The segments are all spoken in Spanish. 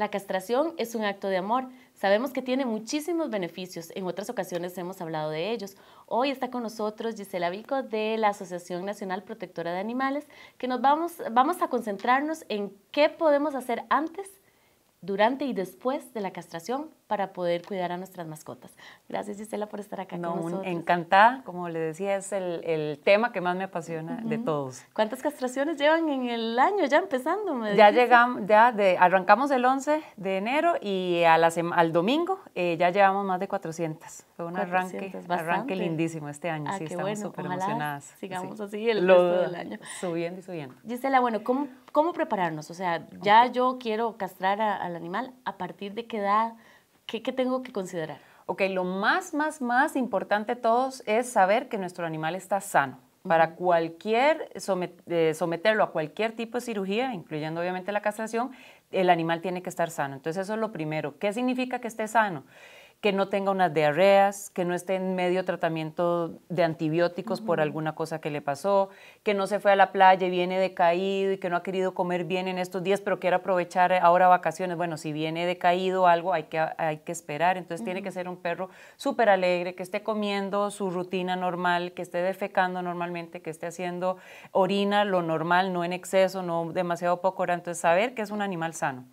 La castración es un acto de amor. Sabemos que tiene muchísimos beneficios. En otras ocasiones hemos hablado de ellos. Hoy está con nosotros Gisela Vico de la Asociación Nacional Protectora de Animales, que nos vamos, vamos a concentrarnos en qué podemos hacer antes durante y después de la castración para poder cuidar a nuestras mascotas. Gracias Gisela por estar acá con nosotros. Encantada, como le decía, es el, tema que más me apasiona de todos. ¿Cuántas castraciones llevan en el año ya empezando? ya llegamos, ya de, arrancamos el 11 de enero y a al domingo eh, ya llevamos más de 400. Fue un arranque, arranque, lindísimo este año, ah, sí, estamos súper emocionadas. Sigamos así, el resto del año. Subiendo y subiendo. Gisela, bueno, ¿cómo ¿Cómo prepararnos? O sea, ya yo quiero castrar al animal, ¿a partir de qué edad? ¿Qué, tengo que considerar? Ok, lo más, más, más importante de todos es saber que nuestro animal está sano. Para cualquier, eh, someterlo a cualquier tipo de cirugía, incluyendo obviamente la castración, el animal tiene que estar sano. Entonces eso es lo primero. ¿Qué significa que esté sano? que no tenga unas diarreas, que no esté en medio tratamiento de antibióticos por alguna cosa que le pasó, que no se fue a la playa y viene decaído y que no ha querido comer bien en estos días, pero quiere aprovechar ahora vacaciones. Bueno, si viene decaído algo, hay que, hay que esperar. Entonces tiene que ser un perro súper alegre, que esté comiendo su rutina normal, que esté defecando normalmente, que esté haciendo orina lo normal, no en exceso, no demasiado poco. entonces saber que es un animal sano.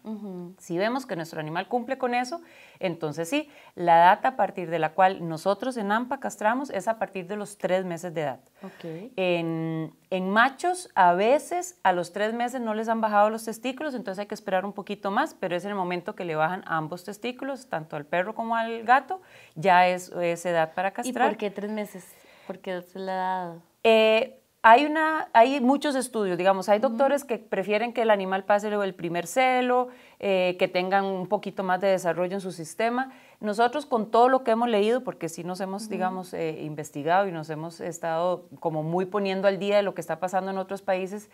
Si vemos que nuestro animal cumple con eso, entonces sí, la data a partir de la cual nosotros en AMPA castramos es a partir de los tres meses de edad. Okay. En, machos, a veces a los tres meses no les han bajado los testículos, entonces hay que esperar un poquito más, pero es en el momento que le bajan ambos testículos, tanto al perro como al gato, ya es, esa edad para castrar. ¿Y por qué tres meses? Porque se la edad. Eh, hay, una, hay muchos estudios, digamos, hay doctores que prefieren que el animal pase el primer celo, eh, que tengan un poquito más de desarrollo en su sistema. Nosotros con todo lo que hemos leído, porque sí nos hemos, digamos, eh, investigado y nos hemos estado como muy poniendo al día de lo que está pasando en otros países,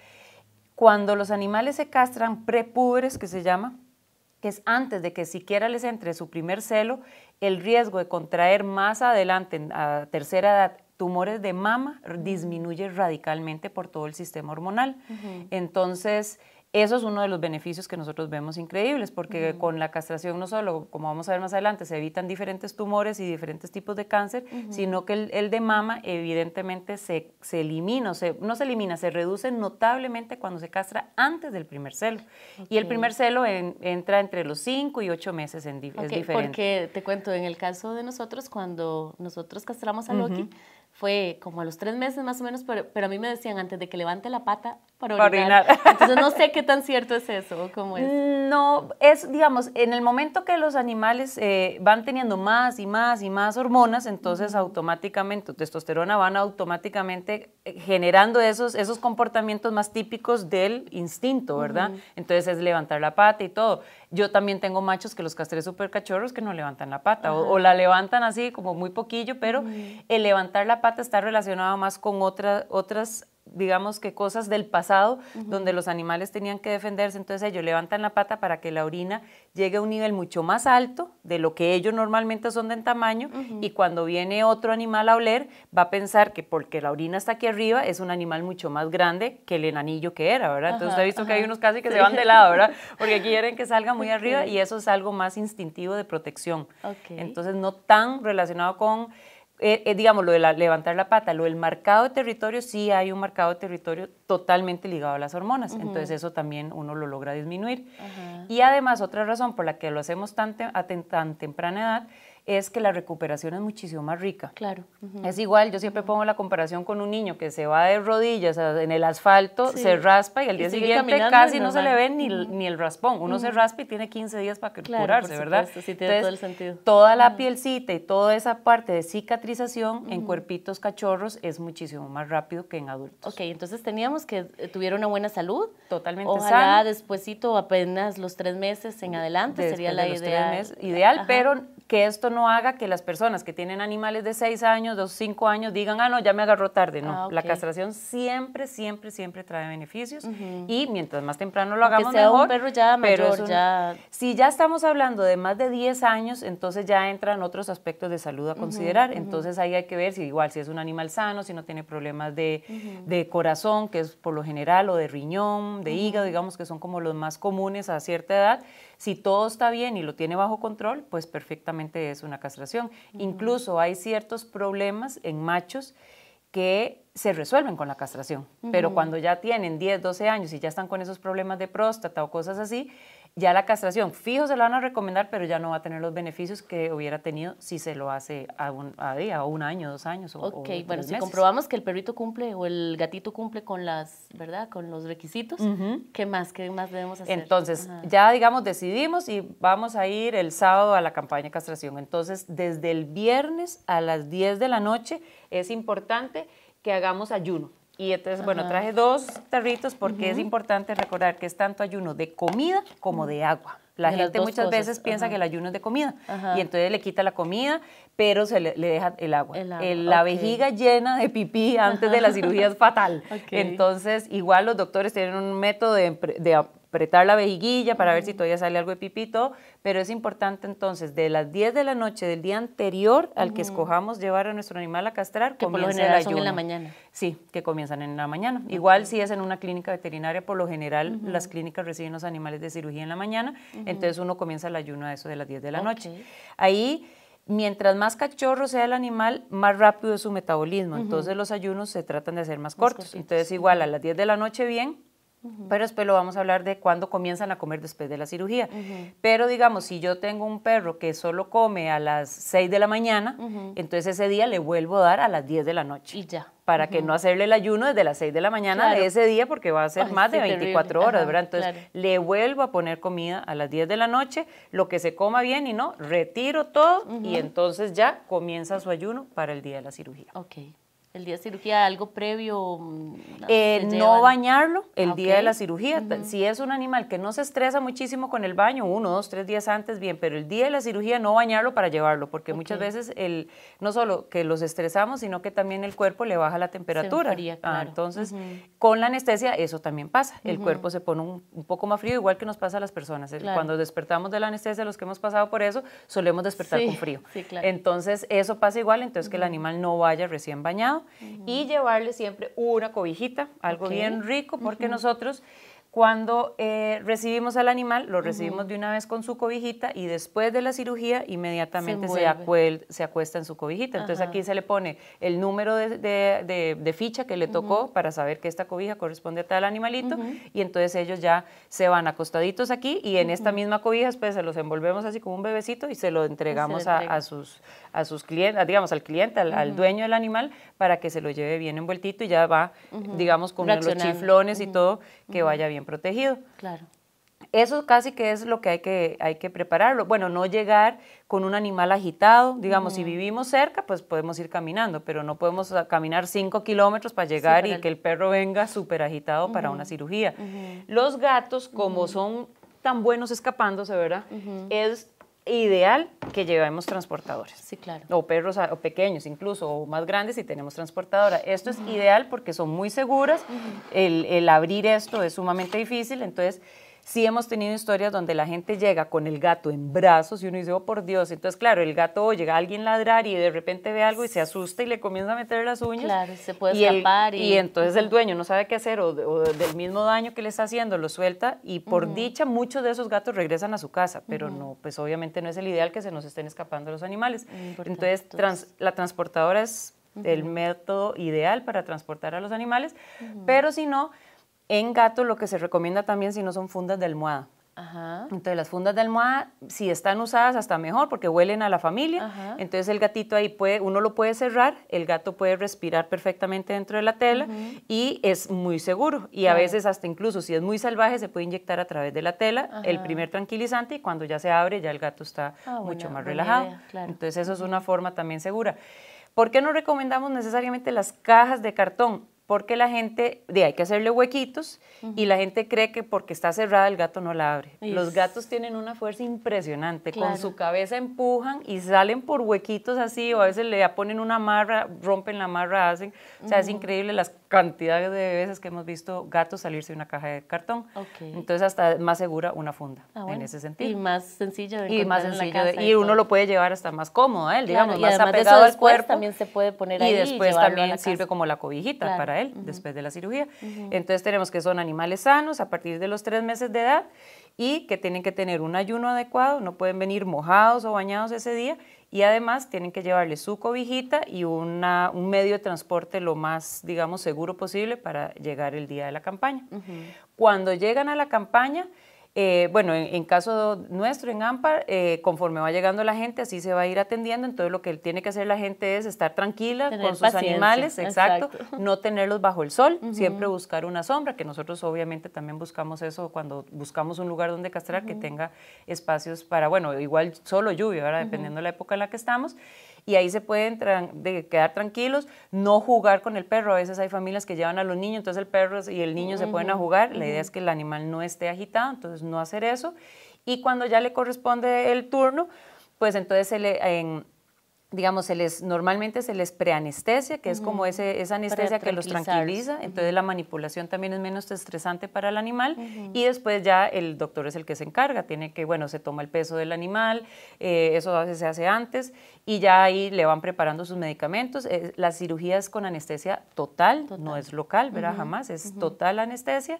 cuando los animales se castran prepúberes, que se llama, que es antes de que siquiera les entre su primer celo, el riesgo de contraer más adelante, a tercera edad, tumores de mama disminuye radicalmente por todo el sistema hormonal. Entonces, eso es uno de los beneficios que nosotros vemos increíbles, porque con la castración no solo, como vamos a ver más adelante, se evitan diferentes tumores y diferentes tipos de cáncer, sino que el, de mama evidentemente se, se elimina, se, no se elimina, se reduce notablemente cuando se castra antes del primer celo. Y el primer celo entra entre los 5 y 8 meses, en, es diferente. Porque te cuento, en el caso de nosotros, cuando nosotros castramos a Loki, fue como a los tres meses más o menos, pero, pero a mí me decían antes de que levante la pata para orinar. Entonces no sé qué tan cierto es eso, cómo es. No, es, digamos, en el momento que los animales eh, van teniendo más y más y más hormonas, entonces automáticamente, testosterona van automáticamente generando esos, esos comportamientos más típicos del instinto, ¿verdad? Entonces es levantar la pata y todo. Yo también tengo machos que los castré súper cachorros que no levantan la pata o, la levantan así como muy poquillo, pero el levantar la pata está relacionado más con otras otras digamos que cosas del pasado, donde los animales tenían que defenderse, entonces ellos levantan la pata para que la orina llegue a un nivel mucho más alto de lo que ellos normalmente son de tamaño, y cuando viene otro animal a oler, va a pensar que porque la orina está aquí arriba, es un animal mucho más grande que el enanillo que era, ¿verdad? Entonces ha visto que hay unos casi que se van de lado, ¿verdad? Porque quieren que salga muy arriba y eso es algo más instintivo de protección. Entonces no tan relacionado con eh, eh, digamos, lo de levantar la pata, lo del marcado de territorio, sí hay un marcado de territorio totalmente ligado a las hormonas, entonces eso también uno lo logra disminuir. Y además, otra razón por la que lo hacemos tan, a tan temprana edad es que la recuperación es muchísimo más rica. Claro. Es igual, yo siempre pongo la comparación con un niño que se va de rodillas en el asfalto, se raspa y al día siguiente casi no se le ve ni, el raspón. Uno se raspa y tiene 15 días para curarse, ¿verdad? Sí, tiene Entonces, todo el sentido. Toda la pielcita y toda esa parte de cicatrización en cuerpitos cachorros es muchísimo más rápido que en adultos. Ok, entonces teníamos que eh, tuviera una buena salud. Totalmente Ojalá sea, despuesito, apenas los tres meses en adelante sería la idea. ideal, pero que esto no haga que las personas que tienen animales de 6 años, 2, 5 años digan, ah, no, ya me agarro tarde. No, ah, la castración siempre, siempre, siempre trae beneficios y mientras más temprano lo hagamos mejor, un ya Si ya estamos hablando de más de 10 años, entonces ya entran otros aspectos de salud a considerar. Entonces ahí hay que ver si igual, si es un animal sano, si no tiene problemas de, de corazón, que es por lo general, o de riñón, de hígado, digamos que son como los más comunes a cierta edad si todo está bien y lo tiene bajo control, pues perfectamente es una castración. Incluso hay ciertos problemas en machos que se resuelven con la castración, pero cuando ya tienen 10, 12 años y ya están con esos problemas de próstata o cosas así, ya la castración, fijo se la van a recomendar, pero ya no va a tener los beneficios que hubiera tenido si se lo hace a día, o un año, dos años. O, ok, bueno, si comprobamos que el perrito cumple o el gatito cumple con las, ¿verdad? Con los requisitos, ¿qué más? ¿Qué más debemos hacer? Entonces, ya digamos, decidimos y vamos a ir el sábado a la campaña de castración. Entonces, desde el viernes a las 10 de la noche es importante que hagamos ayuno. Y entonces, bueno, traje dos tarritos porque es importante recordar que es tanto ayuno de comida como de agua. La gente muchas veces piensa que el ayuno es de comida y entonces le quita la comida, pero se le, deja el agua. la vejiga llena de pipí antes de la cirugía es fatal. Entonces, igual los doctores tienen un método de apretar la vejiguilla para ver si todavía sale algo de pipito, pero es importante entonces de las 10 de la noche del día anterior al que escojamos llevar a nuestro animal a castrar, que lo en la mañana. Sí, que comienzan en la mañana. Igual si es en una clínica veterinaria, por lo general las clínicas reciben los animales de cirugía en la mañana, entonces uno comienza el ayuno a eso de las 10 de la noche. Ahí mientras más cachorro sea el animal, más rápido es su metabolismo. Entonces los ayunos se tratan de hacer más, cortos. Entonces igual a las 10 de la noche bien, pero después lo vamos a hablar de cuándo comienzan a comer después de la cirugía. Pero digamos, si yo tengo un perro que solo come a las 6 de la mañana, entonces ese día le vuelvo a dar a las 10 de la noche. Y ya. Para que no hacerle el ayuno desde las 6 de la mañana de ese día, porque va a ser más de 24 horas, ¿verdad? Entonces le vuelvo a poner comida a las 10 de la noche, lo que se coma bien y no, retiro todo y entonces ya comienza su ayuno para el día de la cirugía. Ok. ¿El día de cirugía algo previo? Mm, no eh, bañarlo el ah, día de la cirugía. Si es un animal que no se estresa muchísimo con el baño, uno, dos, tres días antes, bien, pero el día de la cirugía no bañarlo para llevarlo, porque muchas veces el, no solo que los estresamos, sino que también el cuerpo le baja la temperatura. Ah, entonces, con la anestesia eso también pasa. El cuerpo se pone un, poco más frío, igual que nos pasa a las personas. Cuando despertamos de la anestesia, los que hemos pasado por eso, solemos despertar con frío. Entonces, eso pasa igual, entonces que el animal no vaya recién bañado y llevarle siempre una cobijita, algo bien rico, porque nosotros cuando eh, recibimos al animal, lo recibimos de una vez con su cobijita y después de la cirugía inmediatamente se, acuesta en su cobijita. Entonces aquí se le pone el número de, ficha que le tocó para saber que esta cobija corresponde a tal animalito y entonces ellos ya se van acostaditos aquí y en esta misma cobija después pues, se los envolvemos así como un bebecito y se lo entregamos a, sus, clientes, digamos al cliente, al, al, dueño del animal para que se lo lleve bien envueltito y ya va, digamos, con los chiflones y todo que vaya bien protegido. Claro. Eso casi que es lo que hay que, hay que prepararlo. Bueno, no llegar con un animal agitado, digamos, si vivimos cerca, pues podemos ir caminando, pero no podemos caminar cinco kilómetros para llegar y que el perro venga súper agitado para una cirugía. Los gatos, como son tan buenos escapándose, ¿verdad? Es ideal que llevemos transportadores. Sí, claro. O perros o pequeños incluso, o más grandes si tenemos transportadora. Esto es ideal porque son muy seguras, el, el abrir esto es sumamente difícil, entonces sí hemos tenido historias donde la gente llega con el gato en brazos y uno dice, oh por Dios, entonces claro, el gato llega a alguien ladrar y de repente ve algo y se asusta y le comienza a meter las uñas. Claro, se puede y escapar. y... entonces el dueño no sabe qué hacer o, del mismo daño que le está haciendo lo suelta y por dicha muchos de esos gatos regresan a su casa, pero no, pues obviamente no es el ideal que se nos estén escapando los animales. Entonces la transportadora es el método ideal para transportar a los animales, pero si no, en gato lo que se recomienda también si no son fundas de almohada. Entonces las fundas de almohada, si están usadas, hasta mejor porque huelen a la familia. Entonces el gatito ahí puede, uno lo puede cerrar, el gato puede respirar perfectamente dentro de la tela y es muy seguro. Y a veces hasta incluso si es muy salvaje se puede inyectar a través de la tela el primer tranquilizante y cuando ya se abre ya el gato está ah, mucho más relajado. Entonces eso es una forma también segura. ¿Por qué no recomendamos necesariamente las cajas de cartón? porque la gente, de hay que hacerle huequitos y la gente cree que porque está cerrada el gato no la abre. Los gatos tienen una fuerza impresionante, con su cabeza empujan y salen por huequitos así o a veces le ponen una marra, rompen la marra, hacen, o sea, es increíble las cantidad de veces que hemos visto gatos salirse de una caja de cartón. Entonces hasta más segura una funda ah, en ese sentido. Y más sencillo de Y más sencillo. y, uno lo puede llevar hasta más cómodo, él, digamos, más apegado al cuerpo. también se puede poner y ahí. Después y después también sirve como la cobijita para él después de la cirugía. Entonces tenemos que son animales sanos a partir de los tres meses de edad y que tienen que tener un ayuno adecuado, no pueden venir mojados o bañados ese día y además tienen que llevarle su cobijita y una, un medio de transporte lo más, digamos, seguro posible para llegar el día de la campaña. Cuando llegan a la campaña, eh, bueno, en, caso nuestro, en AMPAR, eh, conforme va llegando la gente, así se va a ir atendiendo. Entonces, lo que tiene que hacer la gente es estar tranquila con sus animales, exacto, no tenerlos bajo el sol, siempre buscar una sombra, que nosotros obviamente también buscamos eso cuando buscamos un lugar donde castrar, que tenga espacios para, bueno, igual solo lluvia, dependiendo de la época en la que estamos y ahí se pueden quedar tranquilos, no jugar con el perro. A veces hay familias que llevan a los niños, entonces el perro y el niño se pueden a jugar. La idea es que el animal no esté agitado, entonces no hacer eso. Y cuando ya le corresponde el turno, pues entonces se le, en, digamos, se les, normalmente se les preanestesia, que es como ese, esa anestesia que los tranquiliza, entonces la manipulación también es menos estresante para el animal y después ya el doctor es el que se encarga, tiene que, bueno, se toma el peso del animal, eh, eso se hace antes y ya ahí le van preparando sus medicamentos. Eh, las la cirugía es con anestesia total, no es local, ¿verdad? Jamás, es total anestesia.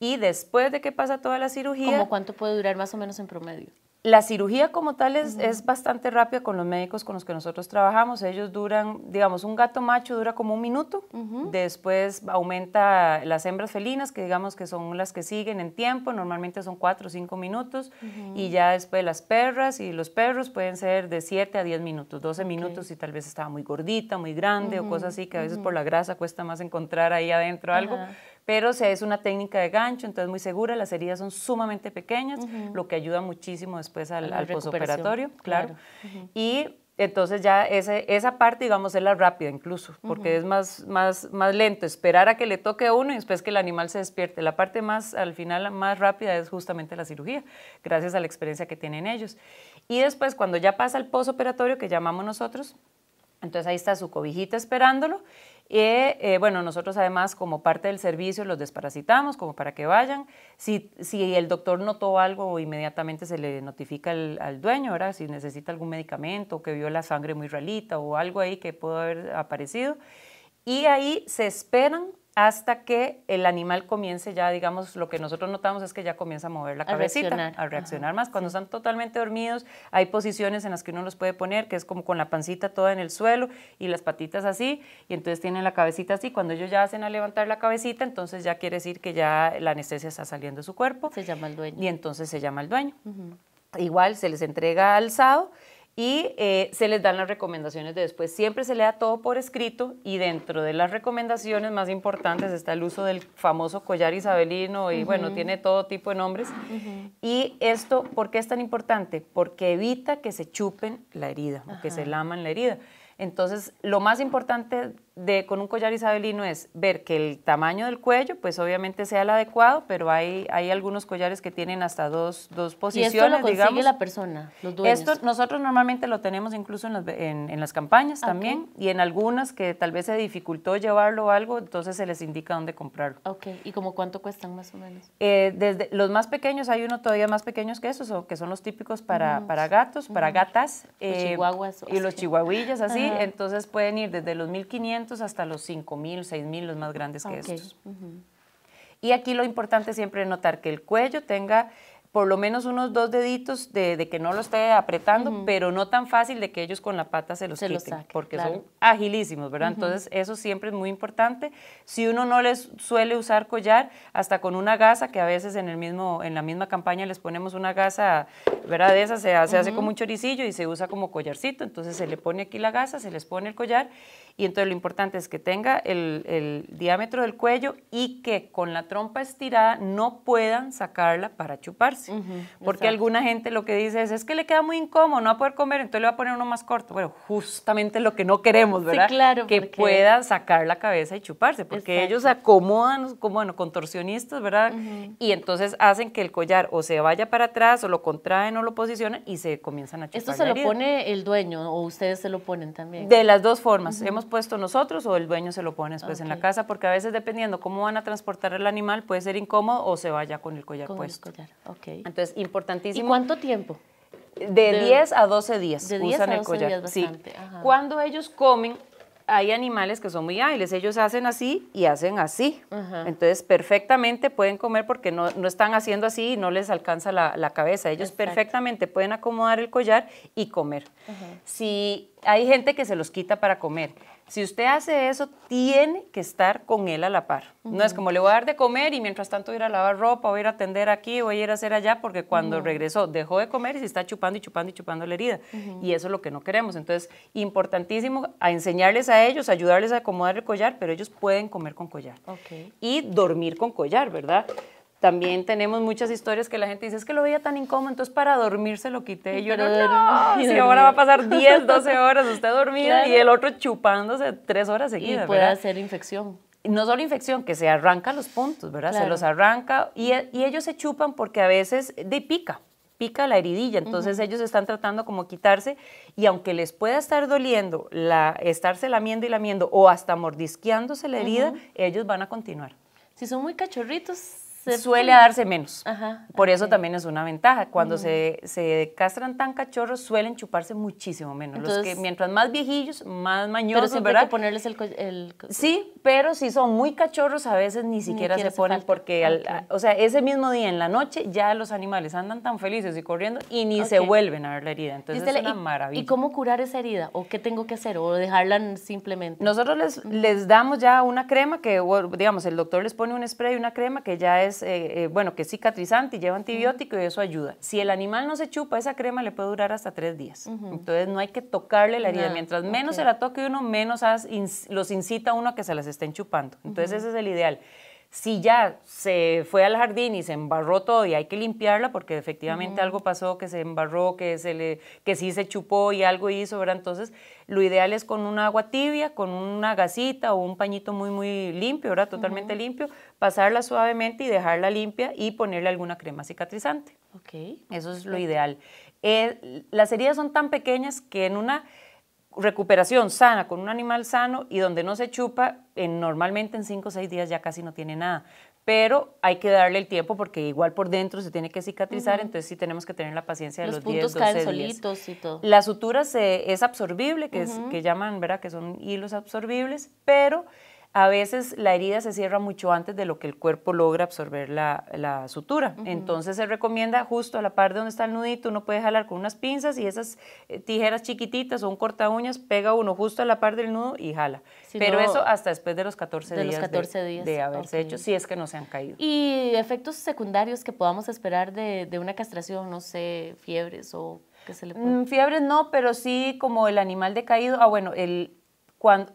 Y después de que pasa toda la cirugía... ¿Cómo cuánto puede durar más o menos en promedio? La cirugía como tal es, bastante rápida con los médicos con los que nosotros trabajamos. Ellos duran, digamos, un gato macho dura como un minuto, después aumenta las hembras felinas, que digamos que son las que siguen en tiempo, normalmente son cuatro o cinco minutos, y ya después las perras y los perros pueden ser de siete a diez minutos, doce minutos y tal vez estaba muy gordita, muy grande o cosas así, que a veces por la grasa cuesta más encontrar ahí adentro algo pero se es una técnica de gancho, entonces muy segura, las heridas son sumamente pequeñas, lo que ayuda muchísimo después al, posoperatorio, claro. Y entonces ya ese, esa parte, digamos, es la rápida incluso, porque es más, más, más lento esperar a que le toque a uno y después que el animal se despierte. La parte más, al final, más rápida es justamente la cirugía, gracias a la experiencia que tienen ellos. Y después, cuando ya pasa el posoperatorio, que llamamos nosotros, entonces ahí está su cobijita esperándolo y eh, bueno, nosotros además como parte del servicio los desparasitamos como para que vayan. Si, si el doctor notó algo, inmediatamente se le notifica al, dueño, ¿verdad? Si necesita algún medicamento, que vio la sangre muy ralita o algo ahí que pudo haber aparecido. Y ahí se esperan hasta que el animal comience ya, digamos, lo que nosotros notamos es que ya comienza a mover la cabecita, a reaccionar más. Cuando están totalmente dormidos, hay posiciones en las que uno los puede poner, que es como con la pancita toda en el suelo y las patitas así, y entonces tienen la cabecita así. Cuando ellos ya hacen a levantar la cabecita, entonces ya quiere decir que ya la anestesia está saliendo de su cuerpo. Se llama el dueño. Y entonces se llama el dueño. Igual se les entrega alzado y eh, se les dan las recomendaciones de después. Siempre se lea todo por escrito y dentro de las recomendaciones más importantes está el uso del famoso collar isabelino y bueno, tiene todo tipo de nombres. Y esto, ¿por qué es tan importante? Porque evita que se chupen la herida o que se laman la herida. Entonces, lo más importante de, con un collar isabelino es ver que el tamaño del cuello, pues obviamente sea el adecuado, pero hay, hay algunos collares que tienen hasta dos, dos posiciones. ¿Y esto lo consigue la persona, Esto nosotros normalmente lo tenemos incluso en las, en, en las campañas también y en algunas que tal vez se dificultó llevarlo o algo, entonces se les indica dónde comprarlo. Ok, ¿y como cuánto cuestan más o menos? Eh, desde los más pequeños, hay uno todavía más pequeños que esos, o que son los típicos para, para gatos, para gatas. Los eh, chihuahuas. Y los chihuahuillas, así. Entonces pueden ir desde los 1500 hasta los 5000, 6000, los más grandes que estos. Y aquí lo importante siempre es notar que el cuello tenga por lo menos unos dos deditos de, que no lo esté apretando, pero no tan fácil de que ellos con la pata se los quiten, porque son agilísimos, ¿verdad? Entonces, eso siempre es muy importante. Si uno no les suele usar collar, hasta con una gasa, que a veces en, el mismo, en la misma campaña les ponemos una gasa, ¿verdad? De esa se, hace como un choricillo y se usa como collarcito, entonces se le pone aquí la gasa, se les pone el collar y entonces lo importante es que tenga el, diámetro del cuello y que con la trompa estirada no puedan sacarla para chuparse porque alguna gente lo que dice es, es que le queda muy incómodo, no va a poder comer, entonces le va a poner uno más corto. Bueno, justamente lo que no queremos, ¿verdad? Sí, claro. Que pueda sacar la cabeza y chuparse, porque ellos ellos acomodan, como bueno, contorsionistas, ¿verdad? Y entonces hacen que el collar o se vaya para atrás, o lo contraen, o lo posicionan y se comienzan a chupar. ¿Esto se lo pone el dueño o ustedes se lo ponen también? De las dos formas. Hemos puesto nosotros o el dueño se lo pone después en la casa, porque a veces dependiendo cómo van a transportar el animal, puede ser incómodo o se vaya con el collar con puesto. El collar. Entonces, importantísimo. ¿Y cuánto tiempo? De, 10 a 12 días de 10 usan a 12 el collar. Días Cuando ellos comen, hay animales que son muy ágiles, ellos hacen así y hacen así. Entonces, perfectamente pueden comer porque no, están haciendo así y no les alcanza la, cabeza. Ellos perfectamente pueden acomodar el collar y comer. Si hay gente que se los quita para comer, si usted hace eso, tiene que estar con él a la par. No es como le voy a dar de comer y mientras tanto ir a lavar ropa, o ir a atender aquí, o ir a hacer allá, porque cuando regresó dejó de comer y se está chupando y chupando y chupando la herida. Y eso es lo que no queremos. Entonces, importantísimo a enseñarles a ellos, ayudarles a acomodar el collar, pero ellos pueden comer con collar. Y dormir con collar, ¿verdad? También tenemos muchas historias que la gente dice, es que lo veía tan incómodo, entonces para dormirse lo quité. Y yo, no, si ahora va a pasar 10, 12 horas usted dormida y el otro chupándose tres horas seguidas. Y puede hacer infección no solo infección, que se arranca los puntos, ¿verdad? Se los arranca y, ellos se chupan porque a veces de pica, pica la heridilla, entonces ellos están tratando como quitarse y aunque les pueda estar doliendo, la, estarse lamiendo y lamiendo o hasta mordisqueándose la herida, ellos van a continuar. Si son muy cachorritos, se suele darse menos. Por eso también es una ventaja. Cuando mm. se, se, castran tan cachorros, suelen chuparse muchísimo menos. los que mientras más viejillos, más mañosos, pero ¿verdad? Hay que ponerles el, Sí, pero si son muy cachorros, a veces ni siquiera, se, ponen porque, ah, o sea, ese mismo día en la noche ya los animales andan tan felices y corriendo y ni se vuelven a ver la herida. Entonces es una maravilla. ¿Y cómo curar esa herida? ¿O qué tengo que hacer? ¿O dejarla simplemente? Nosotros les, les damos ya una crema que, digamos, el doctor les pone un spray y una crema que ya es eh, eh, bueno, que es cicatrizante y lleva antibiótico y eso ayuda. Si el animal no se chupa, esa crema le puede durar hasta tres días. Entonces no hay que tocarle la herida. Mientras menos se la toque uno, menos los incita uno a que se las estén chupando. Entonces ese es el ideal. Si ya se fue al jardín y se embarró todo y hay que limpiarla porque efectivamente algo pasó, que se embarró, que, se le, que sí se chupó y algo hizo, ¿verdad? Entonces, lo ideal es con un agua tibia, con una gasita o un pañito muy, muy limpio, ahora Totalmente limpio, pasarla suavemente y dejarla limpia y ponerle alguna crema cicatrizante. Ok. Eso es lo ideal. Eh, las heridas son tan pequeñas que en una recuperación sana con un animal sano y donde no se chupa, en, normalmente en 5 o 6 días ya casi no tiene nada. Pero hay que darle el tiempo porque igual por dentro se tiene que cicatrizar, entonces sí tenemos que tener la paciencia de los, los 10, caen solitos y todo. La sutura se, es absorbible, que, es, que llaman, ¿verdad? Que son hilos absorbibles, pero a veces la herida se cierra mucho antes de lo que el cuerpo logra absorber la, sutura. Entonces se recomienda justo a la par de donde está el nudito, uno puede jalar con unas pinzas y esas eh, tijeras chiquititas o un corta uñas, pega uno justo a la par del nudo y jala. Pero eso hasta después de los 14 días. de, de haberse hecho, si es que no se han caído. ¿Y efectos secundarios que podamos esperar de, una castración, no sé, fiebres o que se le puede... Mm, fiebres no, pero sí como el animal decaído. Ah, bueno, el,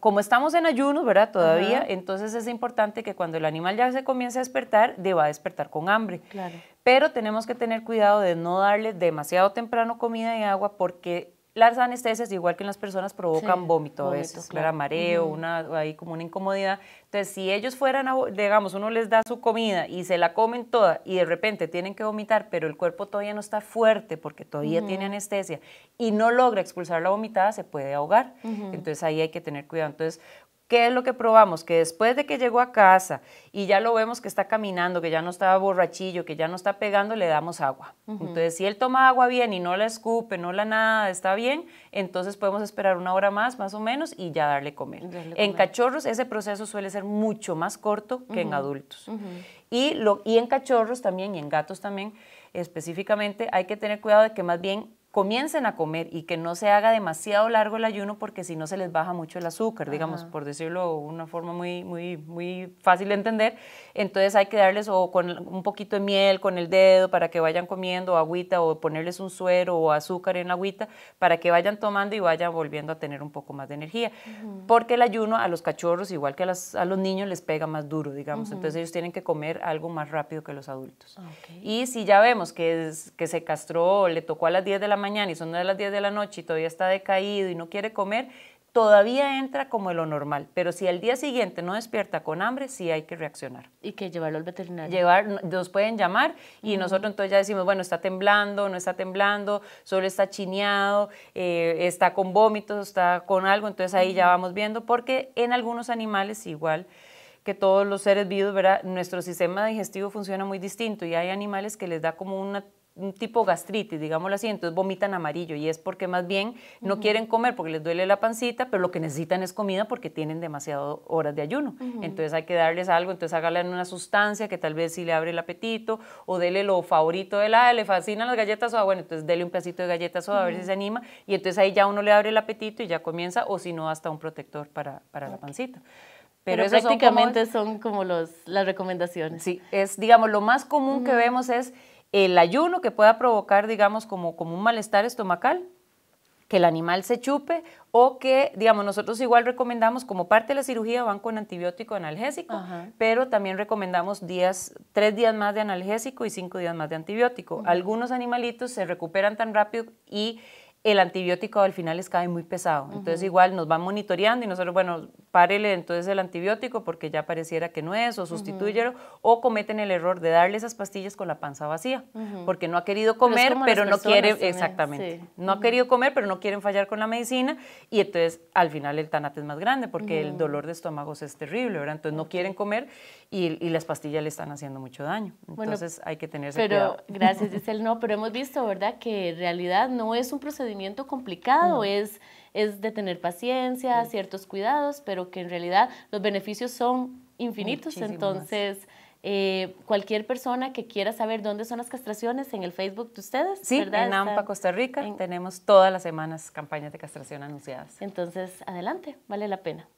como estamos en ayuno, ¿verdad? Todavía, entonces es importante que cuando el animal ya se comience a despertar, deba despertar con hambre. Claro. Pero tenemos que tener cuidado de no darle demasiado temprano comida y agua porque las anestesias, igual que en las personas, provocan vómito a veces, claro, mareo, una, hay como una incomodidad. Entonces, si ellos fueran, digamos, uno les da su comida y se la comen toda y de repente tienen que vomitar, pero el cuerpo todavía no está fuerte porque todavía tiene anestesia y no logra expulsar la vomitada, se puede ahogar. Entonces, ahí hay que tener cuidado. Entonces, ¿Qué es lo que probamos? Que después de que llegó a casa y ya lo vemos que está caminando, que ya no está borrachillo, que ya no está pegando, le damos agua. Entonces, si él toma agua bien y no la escupe, no la nada, está bien, entonces podemos esperar una hora más, más o menos, y ya darle comer. en cachorros ese proceso suele ser mucho más corto que en adultos. y, lo, y en cachorros también, y en gatos también específicamente, hay que tener cuidado de que más bien comiencen a comer y que no se haga demasiado largo el ayuno porque si no se les baja mucho el azúcar, digamos, por decirlo de una forma muy, muy, muy fácil de entender. Entonces hay que darles o con un poquito de miel con el dedo para que vayan comiendo agüita o ponerles un suero o azúcar en agüita para que vayan tomando y vayan volviendo a tener un poco más de energía. Porque el ayuno a los cachorros, igual que a, los niños, les pega más duro, digamos. Entonces ellos tienen que comer algo más rápido que los adultos. Y si ya vemos que, que se castró, le tocó a las 10 de la y son de las 10 de la noche y todavía está decaído y no quiere comer, todavía entra como lo normal, pero si al día siguiente no despierta con hambre, sí hay que reaccionar. Y que llevarlo al veterinario. Llevar, nos pueden llamar y nosotros entonces ya decimos, bueno, está temblando, no está temblando, solo está chineado, eh, está con vómitos, está con algo, entonces ahí ya vamos viendo, porque en algunos animales igual que todos los seres vivos, Nuestro sistema digestivo funciona muy distinto y hay animales que les da como una un tipo gastritis, digámoslo así, entonces vomitan amarillo y es porque más bien no quieren comer porque les duele la pancita, pero lo que necesitan es comida porque tienen demasiadas horas de ayuno. Entonces hay que darles algo, entonces háganle una sustancia que tal vez si le abre el apetito o dele lo favorito de la, le fascinan las galletas o bueno, entonces dele un pedacito de galletas o a ver si se anima y entonces ahí ya uno le abre el apetito y ya comienza o si no hasta un protector para, la pancita. Pero, prácticamente son como, las recomendaciones. Sí, es, digamos, lo más común que vemos es el ayuno que pueda provocar, digamos, como, como un malestar estomacal, que el animal se chupe o que, digamos, nosotros igual recomendamos como parte de la cirugía van con antibiótico analgésico, pero también recomendamos días, tres días más de analgésico y cinco días más de antibiótico. Algunos animalitos se recuperan tan rápido y el antibiótico al final les cae muy pesado. Entonces igual nos van monitoreando y nosotros, bueno, párele entonces el antibiótico porque ya pareciera que no es, o sustituyeron o cometen el error de darle esas pastillas con la panza vacía, porque no ha querido comer, pero, no quiere, exactamente, no ha querido comer, pero no quieren fallar con la medicina, y entonces al final el tanate es más grande porque el dolor de estómago es terrible, ¿verdad? Entonces no quieren comer y, las pastillas le están haciendo mucho daño. Entonces hay que tener pero, cuidado. Gracias, dice el no, pero hemos visto, ¿verdad?, que en realidad no es un procedimiento complicado, mm. es, es de tener paciencia, ciertos cuidados, pero que en realidad los beneficios son infinitos. entonces... Eh, cualquier persona que quiera saber dónde son las castraciones en el Facebook de ustedes. Sí, en AMPA Costa Rica tenemos todas las semanas campañas de castración anunciadas. Entonces, adelante, vale la pena.